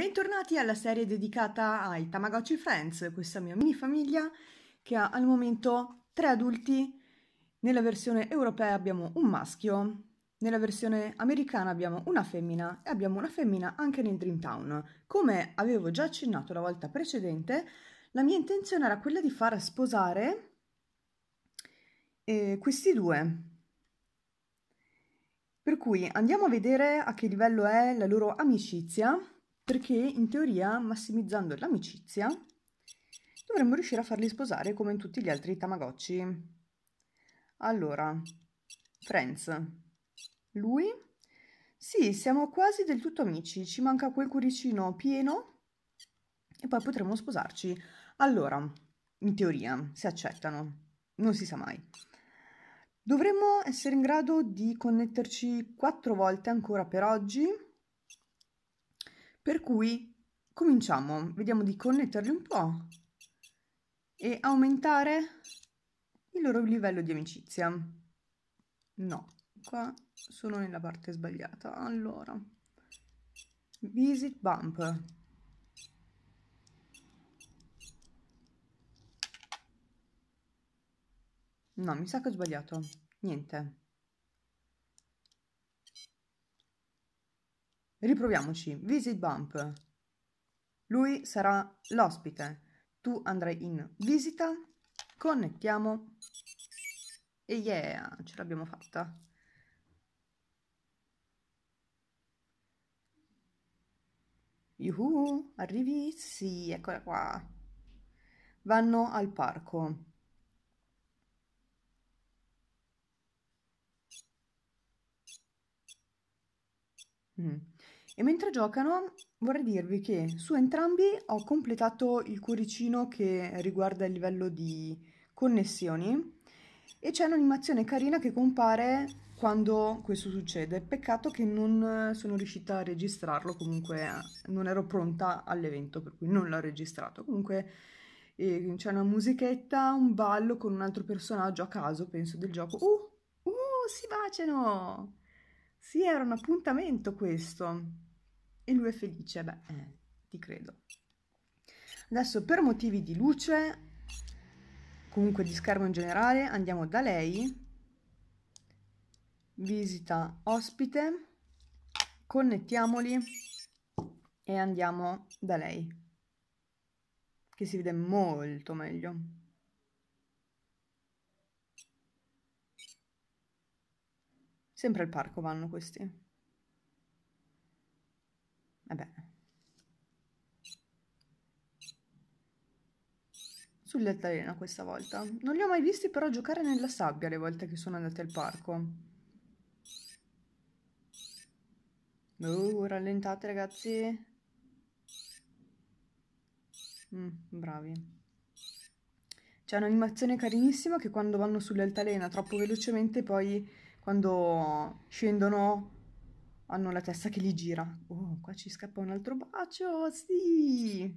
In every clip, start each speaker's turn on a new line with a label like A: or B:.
A: Bentornati alla serie dedicata ai Tamagotchi Friends, questa mia mini famiglia che ha al momento tre adulti. Nella versione europea abbiamo un maschio, nella versione americana abbiamo una femmina e abbiamo una femmina anche nel Dreamtown. Come avevo già accennato la volta precedente, la mia intenzione era quella di far sposare eh, questi due. Per cui andiamo a vedere a che livello è la loro amicizia perché in teoria massimizzando l'amicizia dovremmo riuscire a farli sposare come in tutti gli altri Tamagotchi. Allora, Friends, lui? Sì, siamo quasi del tutto amici, ci manca quel cuoricino pieno e poi potremmo sposarci. Allora, in teoria, se accettano, non si sa mai. Dovremmo essere in grado di connetterci quattro volte ancora per oggi per cui cominciamo, vediamo di connetterli un po' e aumentare il loro livello di amicizia. No, qua sono nella parte sbagliata. Allora, visit bump. No, mi sa che ho sbagliato. Niente. Riproviamoci. Visit bump. Lui sarà l'ospite. Tu andrai in visita. Connettiamo. E yeah, ce l'abbiamo fatta.
B: Yuhu,
A: arrivi? Sì, eccola qua. Vanno al parco. Mm. E mentre giocano vorrei dirvi che su entrambi ho completato il cuoricino che riguarda il livello di connessioni e c'è un'animazione carina che compare quando questo succede. Peccato che non sono riuscita a registrarlo, comunque non ero pronta all'evento per cui non l'ho registrato. Comunque eh, c'è una musichetta, un ballo con un altro personaggio a caso, penso, del gioco. Uh, uh, si baciano! Sì, era un appuntamento questo e lui è felice, beh, eh, ti credo. Adesso per motivi di luce, comunque di schermo in generale, andiamo da lei, visita ospite, connettiamoli e andiamo da lei, che si vede molto meglio. Sempre al parco vanno questi. Vabbè. Sull'altalena questa volta. Non li ho mai visti però giocare nella sabbia le volte che sono andati al parco. Oh, rallentate ragazzi. Mm, bravi. C'è un'animazione carinissima che quando vanno sull'altalena troppo velocemente poi quando scendono hanno la testa che gli gira. Oh, qua ci scappa un altro bacio, sì!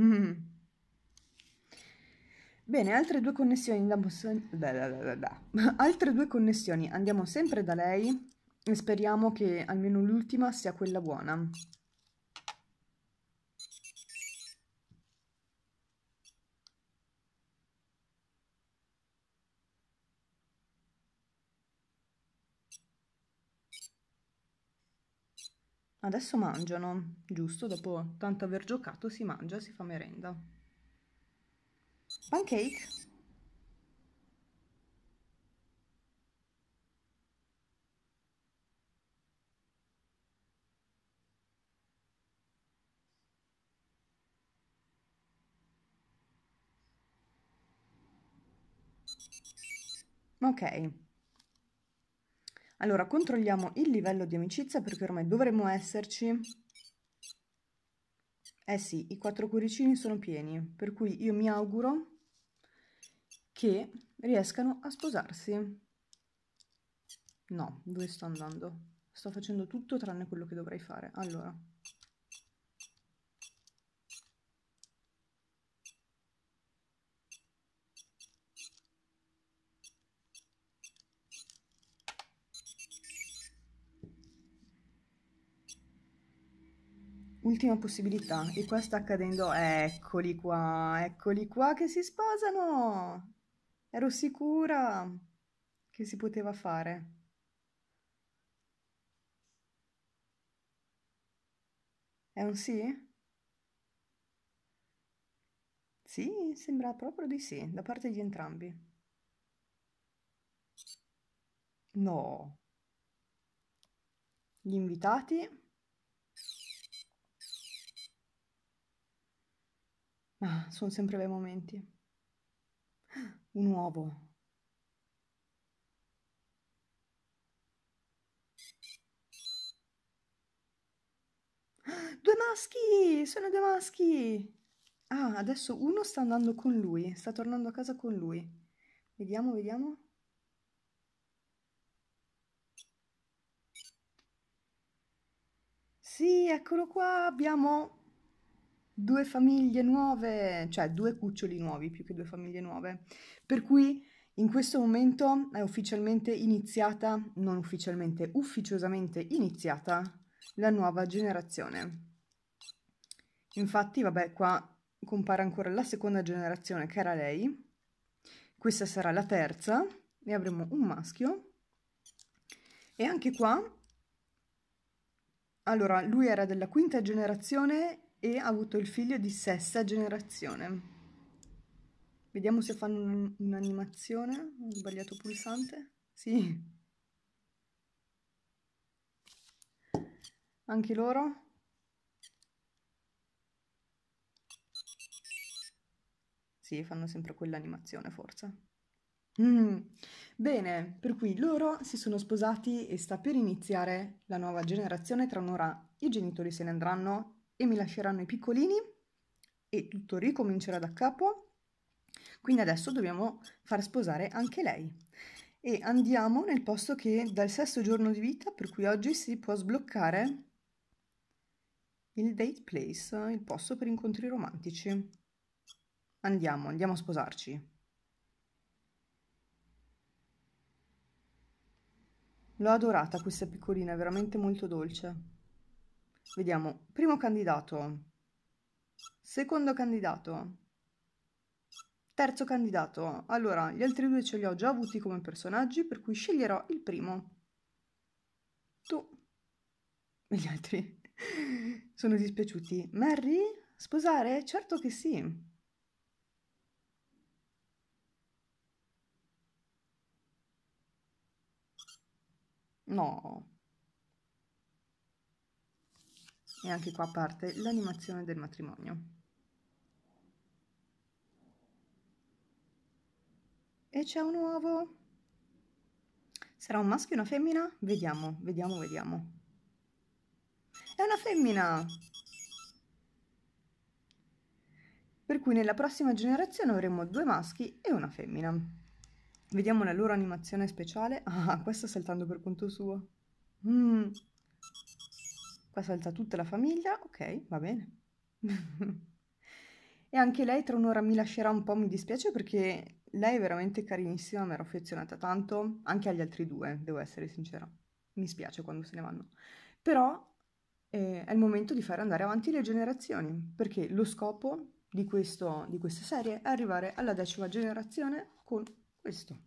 A: Mm. Bene, altre due connessioni, andiamo da, da, da, altre due connessioni, andiamo sempre da lei e speriamo che almeno l'ultima sia quella buona. Adesso mangiano, giusto? Dopo tanto aver giocato si mangia, si fa merenda. Pancake? Ok. Allora, controlliamo il livello di amicizia perché ormai dovremmo esserci. Eh sì, i quattro cuoricini sono pieni, per cui io mi auguro che riescano a sposarsi. No, dove sto andando? Sto facendo tutto tranne quello che dovrei fare. Allora, Ultima possibilità. E qua sta accadendo... Eccoli qua, eccoli qua che si sposano! Ero sicura che si poteva fare. È un sì? Sì, sembra proprio di sì, da parte di entrambi. No. Gli invitati Ma ah, sono sempre bei momenti. Un uovo. Due maschi! Sono due maschi! Ah, adesso uno sta andando con lui, sta tornando a casa con lui. Vediamo, vediamo. Sì, eccolo qua, abbiamo due famiglie nuove, cioè due cuccioli nuovi più che due famiglie nuove. Per cui in questo momento è ufficialmente iniziata, non ufficialmente, ufficiosamente iniziata la nuova generazione. Infatti, vabbè, qua compare ancora la seconda generazione che era lei. Questa sarà la terza e avremo un maschio. E anche qua, allora, lui era della quinta generazione e ha avuto il figlio di sesta generazione. Vediamo se fanno un'animazione. Ho sbagliato pulsante. Sì. Anche loro. Sì, fanno sempre quell'animazione, forse. Mm. Bene, per cui loro si sono sposati e sta per iniziare la nuova generazione tra un'ora. I genitori se ne andranno e mi lasceranno i piccolini e tutto ricomincerà da capo quindi adesso dobbiamo far sposare anche lei e andiamo nel posto che dal sesto giorno di vita per cui oggi si può sbloccare il date place il posto per incontri romantici andiamo andiamo a sposarci L'ho adorata questa piccolina, è veramente molto dolce. Vediamo, primo candidato, secondo candidato, terzo candidato. Allora, gli altri due ce li ho già avuti come personaggi, per cui sceglierò il primo. Tu. E gli altri? Sono dispiaciuti. Mary? Sposare? Certo che sì. No e anche qua parte l'animazione del matrimonio e c'è un uovo sarà un maschio e una femmina? vediamo, vediamo, vediamo è una femmina per cui nella prossima generazione avremo due maschi e una femmina vediamo la loro animazione speciale ah, questo saltando per conto suo mm qua salta tutta la famiglia, ok, va bene. e anche lei tra un'ora mi lascerà un po', mi dispiace perché lei è veramente carinissima, mi era affezionata tanto, anche agli altri due, devo essere sincera. Mi spiace quando se ne vanno. Però eh, è il momento di far andare avanti le generazioni, perché lo scopo di, questo, di questa serie è arrivare alla decima generazione con questo.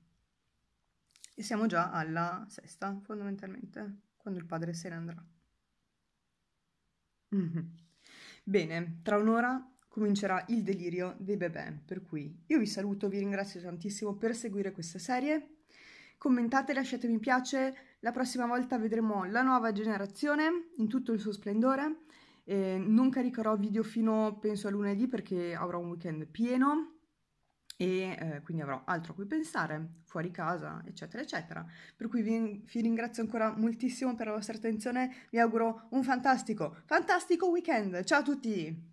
A: E siamo già alla sesta, fondamentalmente, quando il padre se ne andrà. Mh-mh. Bene, tra un'ora comincerà il delirio dei bebè, per cui io vi saluto, vi ringrazio tantissimo per seguire questa serie. Commentate, lasciate mi piace, la prossima volta vedremo la nuova generazione in tutto il suo splendore. Eh, non caricherò video fino penso a lunedì perché avrò un weekend pieno e eh, quindi avrò altro a cui pensare, fuori casa, eccetera, eccetera. Per cui vi, vi, ringrazio ancora moltissimo per la vostra attenzione, vi auguro un fantastico, fantastico weekend. Ciao a tutti!